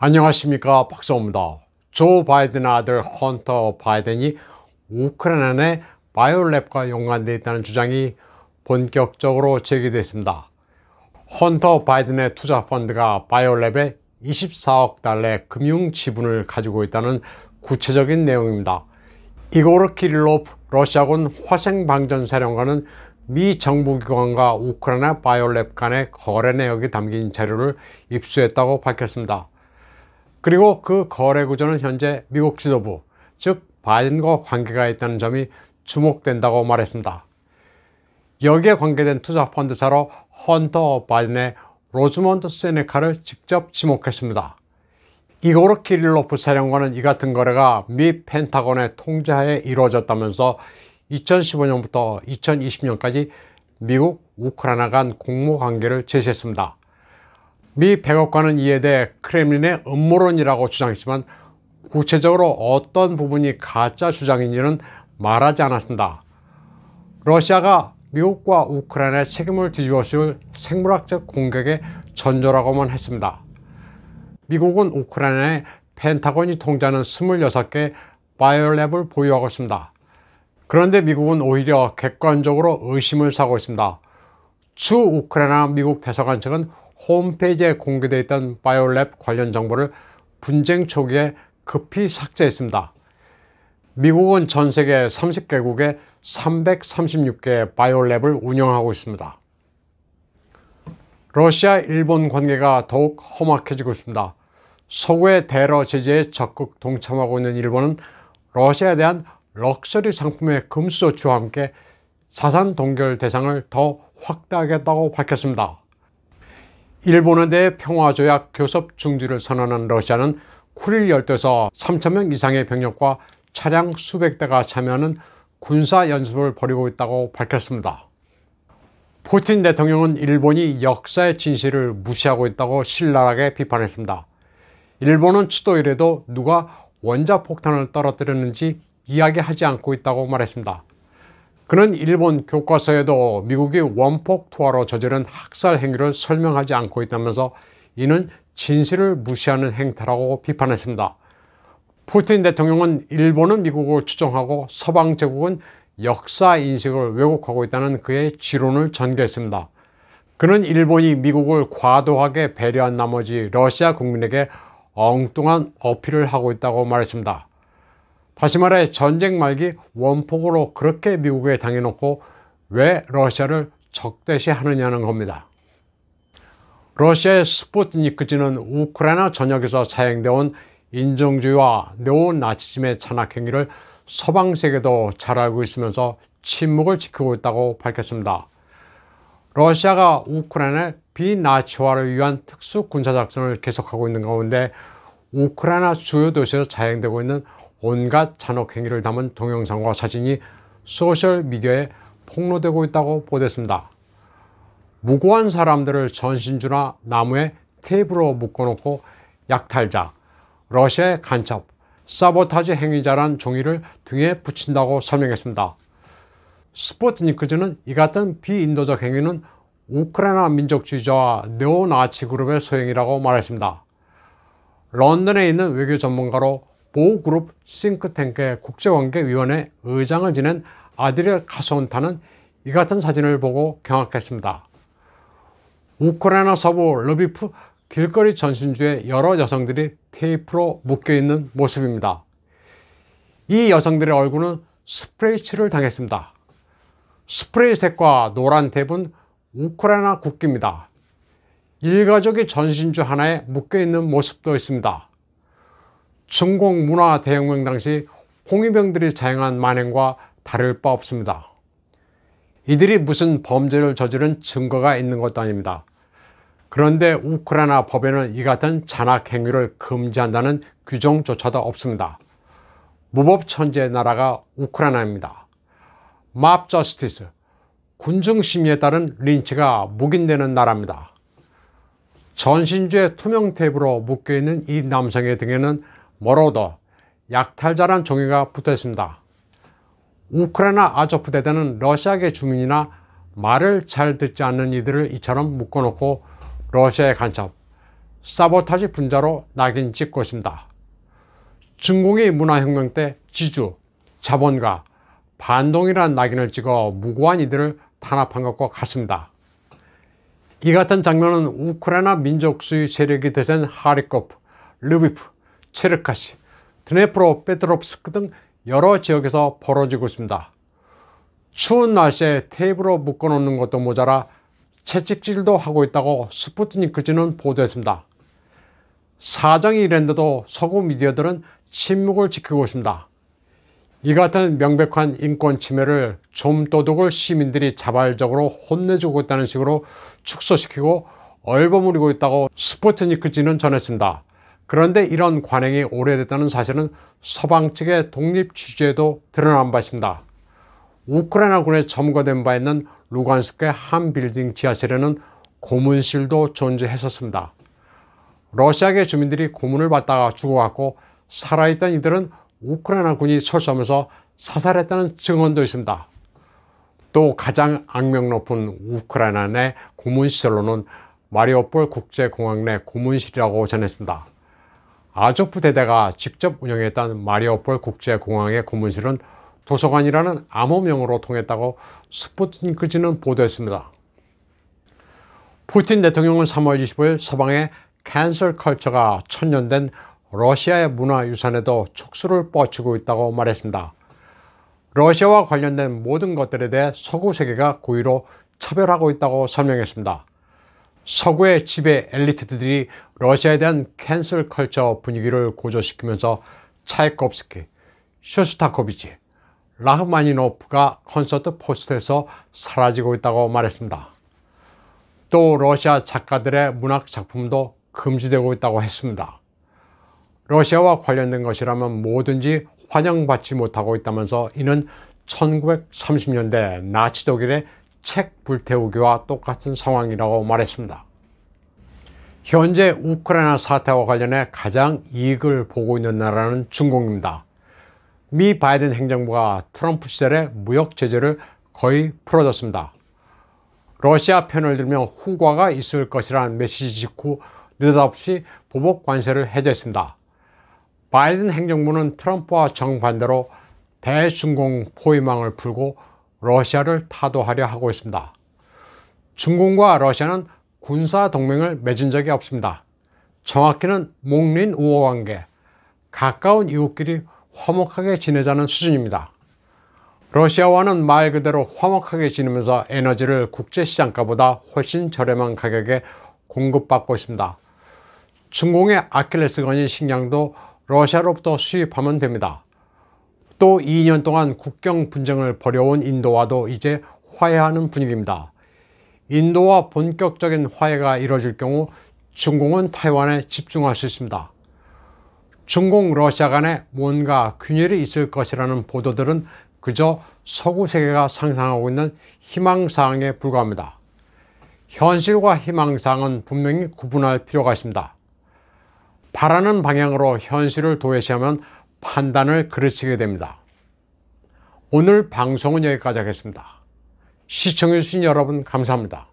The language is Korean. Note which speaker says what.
Speaker 1: 안녕하십니까 박사호입니다. 조 바이든 아들 헌터 바이든이 우크라이나 내 바이올랩과 연관되어 있다는 주장이 본격적으로 제기됐습니다. 헌터 바이든의 투자 펀드가 바이올랩에 24억 달러의 금융 지분을 가지고 있다는 구체적인 내용입니다. 이고르 키릴로 러시아군 화생방전사령관은 미 정부기관과 우크라이나 바이올랩 간의 거래 내역이 담긴 자료를 입수했다고 밝혔습니다. 그리고 그 거래 구조는 현재 미국 지도부 즉 바이든과 관계가 있다는 점이 주목된다고 말했습니다. 여기에 관계된 투자 펀드사로 헌터 바이든의 로즈먼트 세네카를 직접 지목했습니다. 이고르 키릴로프 사령관은 이 같은 거래가 미 펜타곤의 통제하에 이루어졌다면서 2015년부터 2020년까지 미국 우크라이나 간 공모 관계를 제시했습니다. 미 백악관은 이에 대해 크렘린의 음모론이라고 주장했지만 구체적으로 어떤 부분이 가짜 주장인지는 말하지 않았습니다. 러시아가 미국과 우크라이나의 책임을 뒤집어 씌울 생물학적 공격의 전조라고만 했습니다. 미국은 우크라이나의 펜타곤이 통제하는 26개 바이오랩을 보유하고 있습니다. 그런데 미국은 오히려 객관적으로 의심을 사고 있습니다. 주 우크라이나 미국 대사관 측은 홈페이지에 공개되어 있던 바이올랩 관련 정보를 분쟁 초기에 급히 삭제했습니다. 미국은 전 세계 30개국에 336개의 바이올랩을 운영하고 있습니다. 러시아 일본 관계가 더욱 험악해지고 있습니다. 서구의 대러 제재에 적극 동참하고 있는 일본은 러시아에 대한 럭셔리 상품의 금수 조치와 함께 자산 동결 대상을 더 확대하겠다고 밝혔습니다. 일본에 대해 평화조약 교섭 중지를 선언한 러시아는 쿠릴 열도에서 3천명 이상의 병력과 차량 수백 대가 참여하는 군사 연습을 벌이고 있다고 밝혔습니다. 푸틴 대통령은 일본이 역사의 진실을 무시하고 있다고 신랄하게 비판했습니다. 일본은 추도일에도 누가 원자폭탄을 떨어뜨렸는지 이야기하지 않고 있다고 말했습니다. 그는 일본 교과서에도 미국이 원폭 투하로 저지른 학살 행위를 설명하지 않고 있다면서 이는 진실을 무시하는 행태라고 비판했습니다. 푸틴 대통령은 일본은 미국을 추종하고 서방 제국은 역사 인식을 왜곡하고 있다는 그의 지론을 전개했습니다. 그는 일본이 미국을 과도하게 배려한 나머지 러시아 국민에게 엉뚱한 어필을 하고 있다고 말했습니다. 다시 말해 전쟁 말기 원폭으로 그렇게 미국에 당해놓고 왜 러시아를 적대시 하느냐는 겁니다. 러시아의 스포트니크지는 우크라이나 전역에서 사행되어 온 인종주의와 네오나치즘의 잔악행위를 서방세계도 잘 알고 있으면서 침묵을 지키고 있다고 밝혔습니다. 러시아가 우크라이나의 비나치화를 위한 특수 군사작전을 계속하고 있는 가운데 우크라이나 주요 도시에서 자행되고 있는 온갖 잔혹행위를 담은 동영상과 사진이 소셜미디어에 폭로되고 있다고 보도했습니다. 무고한 사람들을 전신주나 나무에 테이프로 묶어놓고 약탈자, 러시아의 간첩, 사보타지 행위자란 종이를 등에 붙인다고 설명했습니다. 스포트니크즈는 이 같은 비인도적 행위는 우크라이나 민족주의자와 네오나치 그룹의 소행이라고 말했습니다. 런던에 있는 외교 전문가로 보호그룹 싱크탱크의 국제관계위원회 의장을 지낸 아디르 카소운타는 이 같은 사진을 보고 경악했습니다. 우크라이나 서부 러비프 길거리 전신주에 여러 여성들이 테이프로 묶여있는 모습입니다. 이 여성들의 얼굴은 스프레이칠을 당했습니다. 스프레이색과 노란 탭은 우크라이나 국기입니다. 일가족이 전신주 하나에 묶여있는 모습도 있습니다. 중공문화대혁명 당시 홍위병들이 자행한 만행과 다를 바 없습니다. 이들이 무슨 범죄를 저지른 증거가 있는 것도 아닙니다. 그런데 우크라이나 법에는 이 같은 잔악 행위를 금지한다는 규정조차도 없습니다. 무법 천재의 나라가 우크라이나입니다. 맙 저스티스, 군중 심리에 따른 린치가 묵인되는 나라입니다. 전신주의 투명 테이프로 묶여있는 이 남성의 등에는 모로도 약탈자란 종이가 붙어 있습니다. 우크라이나 아조프 대대는 러시아계 주민이나 말을 잘 듣지 않는 이들을 이처럼 묶어놓고 러시아의 간첩, 사보타지 분자로 낙인 찍고 있습니다. 중공의 문화혁명 때 지주, 자본가, 반동이라는 낙인을 찍어 무고한 이들을 탄압한 것과 같습니다. 이 같은 장면은 우크라이나 민족수의 세력이 되신 하리코프, 르비프, 체르카시, 드네프로 페트롭스크 등 여러 지역에서 벌어지고 있습니다. 추운 날씨에 테이블로 묶어놓는 것도 모자라 채찍질도 하고 있다고 스푸트니크지는 보도했습니다. 사정이 이랬는데도 서구 미디어들은 침묵을 지키고 있습니다. 이 같은 명백한 인권 침해를 좀도둑을 시민들이 자발적으로 혼내주고 있다는 식으로 축소시키고 얼버무리고 있다고 스포트니크지는 전했습니다. 그런데 이런 관행이 오래됐다는 사실은 서방 측의 독립 취지에도 드러난 바 있습니다. 우크라이나군에 점거된 바 있는 루간스크의 한 빌딩 지하실에는 고문실도 존재했었습니다. 러시아계 주민들이 고문을 받다가 죽어갔고 살아있던 이들은 우크라이나 군이 철수하면서 사살했다는 증언도 있습니다. 또 가장 악명 높은 우크라이나 내 고문시설로는 마리오폴 국제공항 내 고문실이라고 전했습니다. 아조프 대대가 직접 운영했던 마리오폴 국제공항의 고문실은 도서관이라는 암호명으로 통했다고 스포츠틴크지는 보도했습니다. 푸틴 대통령은 3월 25일 서방의 캔슬 컬처가 천년된 러시아의 문화유산에도 촉수를 뻗치고 있다고 말했습니다. 러시아와 관련된 모든 것들에 대해 서구 세계가 고의로 차별하고 있다고 설명했습니다. 서구의 지배 엘리트들이 러시아에 대한 캔슬 컬처 분위기를 고조시키면서 차이콥스키, 쇼스타코비치, 라흐마니노프가 콘서트 포스트에서 사라지고 있다고 말했습니다. 또 러시아 작가들의 문학 작품도 금지되고 있다고 했습니다. 러시아와 관련된 것이라면 뭐든지 환영받지 못하고 있다면서 이는 1930년대 나치 독일의 책 불태우기와 똑같은 상황이라고 말했습니다. 현재 우크라이나 사태와 관련해 가장 이익을 보고 있는 나라는 중국입니다. 미 바이든 행정부가 트럼프 시절의 무역 제재를 거의 풀어줬습니다. 러시아 편을 들며 후과가 있을 것이라는 메시지 직후 느닷없이 보복 관세를 해제했습니다. 바이든 행정부는 트럼프와 정반대로 대중공 포위망을 풀고 러시아를 타도하려 하고 있습니다. 중공과 러시아는 군사 동맹을 맺은 적이 없습니다. 정확히는 목린 우호 관계, 가까운 이웃끼리 화목하게 지내자는 수준입니다. 러시아와는 말 그대로 화목하게 지내면서 에너지를 국제시장가보다 훨씬 저렴한 가격에 공급받고 있습니다. 중공의 아킬레스건인 식량도 러시아로부터 수입하면 됩니다. 또 2년 동안 국경 분쟁을 벌여온 인도와도 이제 화해하는 분위기입니다. 인도와 본격적인 화해가 이뤄질 경우 중공은 타이완에 집중할 수 있습니다. 중공 러시아 간에 뭔가 균열이 있을 것이라는 보도들은 그저 서구 세계가 상상하고 있는 희망사항에 불과합니다. 현실과 희망사항은 분명히 구분할 필요가 있습니다. 바라는 방향으로 현실을 도외시하면 판단을 그르치게 됩니다. 오늘 방송은 여기까지 하겠습니다. 시청해주신 여러분 감사합니다.